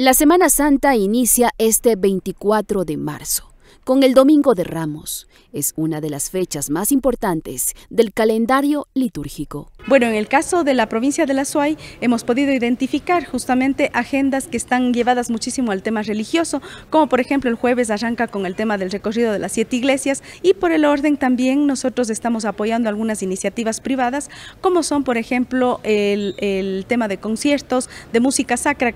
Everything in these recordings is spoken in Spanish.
La Semana Santa inicia este 24 de marzo con el Domingo de Ramos. Es una de las fechas más importantes del calendario litúrgico. Bueno, en el caso de la provincia de la Suay, hemos podido identificar justamente agendas que están llevadas muchísimo al tema religioso, como por ejemplo el jueves arranca con el tema del recorrido de las siete iglesias y por el orden también nosotros estamos apoyando algunas iniciativas privadas, como son por ejemplo el, el tema de conciertos, de música sacra.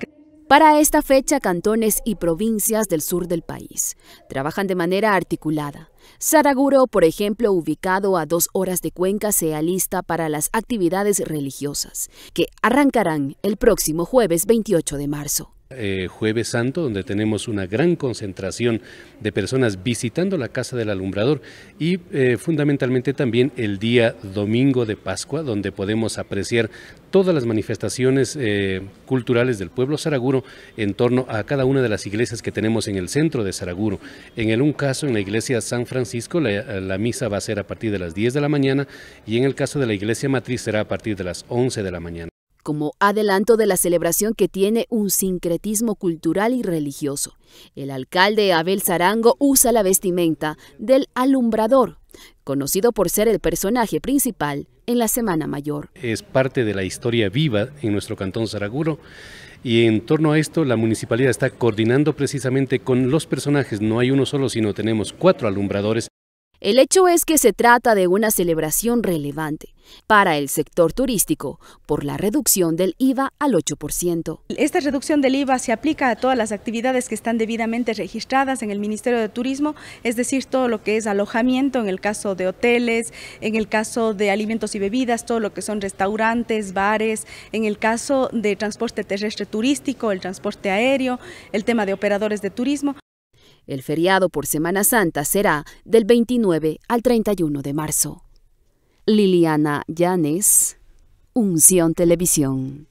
Para esta fecha, cantones y provincias del sur del país trabajan de manera articulada. Saraguro, por ejemplo, ubicado a dos horas de Cuenca, se alista para las actividades religiosas, que arrancarán el próximo jueves 28 de marzo. Eh, jueves Santo, donde tenemos una gran concentración de personas visitando la Casa del Alumbrador y eh, fundamentalmente también el día domingo de Pascua, donde podemos apreciar todas las manifestaciones eh, culturales del pueblo saraguro en torno a cada una de las iglesias que tenemos en el centro de Saraguro. En el un caso, en la iglesia San Francisco, la, la misa va a ser a partir de las 10 de la mañana y en el caso de la iglesia matriz será a partir de las 11 de la mañana como adelanto de la celebración que tiene un sincretismo cultural y religioso. El alcalde Abel Zarango usa la vestimenta del alumbrador, conocido por ser el personaje principal en la Semana Mayor. Es parte de la historia viva en nuestro cantón Zaraguro y en torno a esto la municipalidad está coordinando precisamente con los personajes, no hay uno solo, sino tenemos cuatro alumbradores el hecho es que se trata de una celebración relevante para el sector turístico por la reducción del IVA al 8%. Esta reducción del IVA se aplica a todas las actividades que están debidamente registradas en el Ministerio de Turismo, es decir, todo lo que es alojamiento, en el caso de hoteles, en el caso de alimentos y bebidas, todo lo que son restaurantes, bares, en el caso de transporte terrestre turístico, el transporte aéreo, el tema de operadores de turismo. El feriado por Semana Santa será del 29 al 31 de marzo. Liliana Yanes, Unción Televisión.